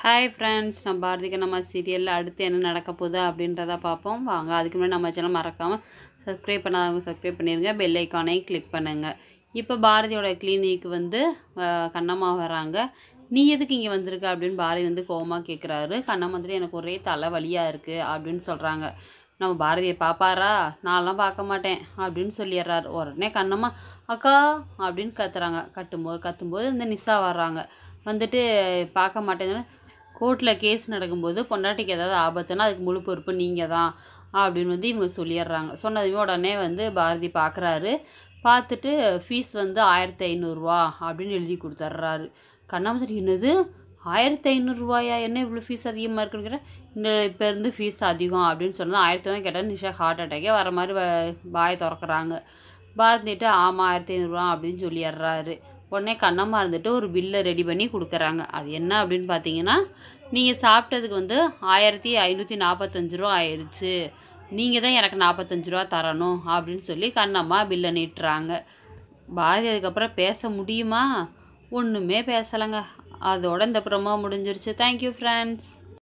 hi friends நம்ம பாரதிக்கு நம்ம சீரியலில் அடுத்து என்ன நடக்க போகுது அப்படின்றத பார்ப்போம் வாங்க அதுக்கு முன்னாடி நம்ம சேனல் மறக்காமல் சப்ஸ்கிரைப் பண்ணாதவங்க சப்ஸ்கிரைப் பண்ணிடுங்க பெல் ஐக்கானே கிளிக் பண்ணுங்கள் இப்போ பாரதியோட கிளினிக் வந்து கண்ணம்மா வராங்க நீ எதுக்கு இங்கே வந்திருக்க அப்படின்னு பாரதி வந்து கோமா கேட்குறாரு கண்ணம்மா வந்துட்டு எனக்கு ஒரே தலை வழியாக இருக்குது அப்படின்னு சொல்கிறாங்க நம்ம பாரதியை பார்ப்பாரா நான்லாம் பார்க்க மாட்டேன் அப்படின்னு சொல்லிடுறாரு உடனே கண்ணம்மா அக்கா அப்படின்னு கத்துறாங்க கட்டும்போது கத்தும்போது இந்த நிஷா வர்றாங்க வந்துட்டு பார்க்க மாட்டேங்கன்னு கோர்ட்டில் கேஸ் நடக்கும்போது பொண்டாட்டிக்கு ஏதாவது ஆபத்துன்னா அதுக்கு முழு பொறுப்பு நீங்கள் தான் அப்படின்னு வந்து இவங்க சொல்லிடுறாங்க சொன்னதுமே உடனே வந்து பாரதி பார்க்குறாரு பார்த்துட்டு ஃபீஸ் வந்து ஆயிரத்தி ஐநூறுரூவா அப்படின்னு எழுதி கொடுத்துட்றாரு கண்ணாம என்னது ஆயிரத்தி ஐநூறுரூவாயா என்ன இவ்வளோ ஃபீஸ் அதிகமாக இருக்குன்னு கேட்டால் இந்த இப்போ இருந்து ஃபீஸ் அதிகம் அப்படின்னு சொன்னால் ஆயிரத்தி ஐநூறு கேட்டால் நிஷா ஹார்ட் அட்டாக்கே வர மாதிரி பாய் திறக்கிறாங்க பார்த்துட்டு ஆமாம் ஆயிரத்தி ஐநூறுரூவா அப்படின்னு சொல்லிடுறாரு உடனே கண்ணமாக இருந்துட்டு ஒரு பில்லை ரெடி பண்ணி கொடுக்குறாங்க அது என்ன அப்படின்னு பார்த்தீங்கன்னா நீங்கள் சாப்பிட்டதுக்கு வந்து ஆயிரத்தி ஐநூற்றி நாற்பத்தஞ்சு ரூபா ஆயிடுச்சு நீங்கள் தான் எனக்கு நாற்பத்தஞ்சு ரூபா தரணும் அப்படின்னு சொல்லி கண்ணம்மா பில்லை நீட்டுறாங்க பாரதி அதுக்கப்புறம் பேச முடியுமா ஒன்றுமே பேசலைங்க அதோட இந்த ப்ரொமோ முடிஞ்சிருச்சு தேங்க்யூ ஃப்ரெண்ட்ஸ்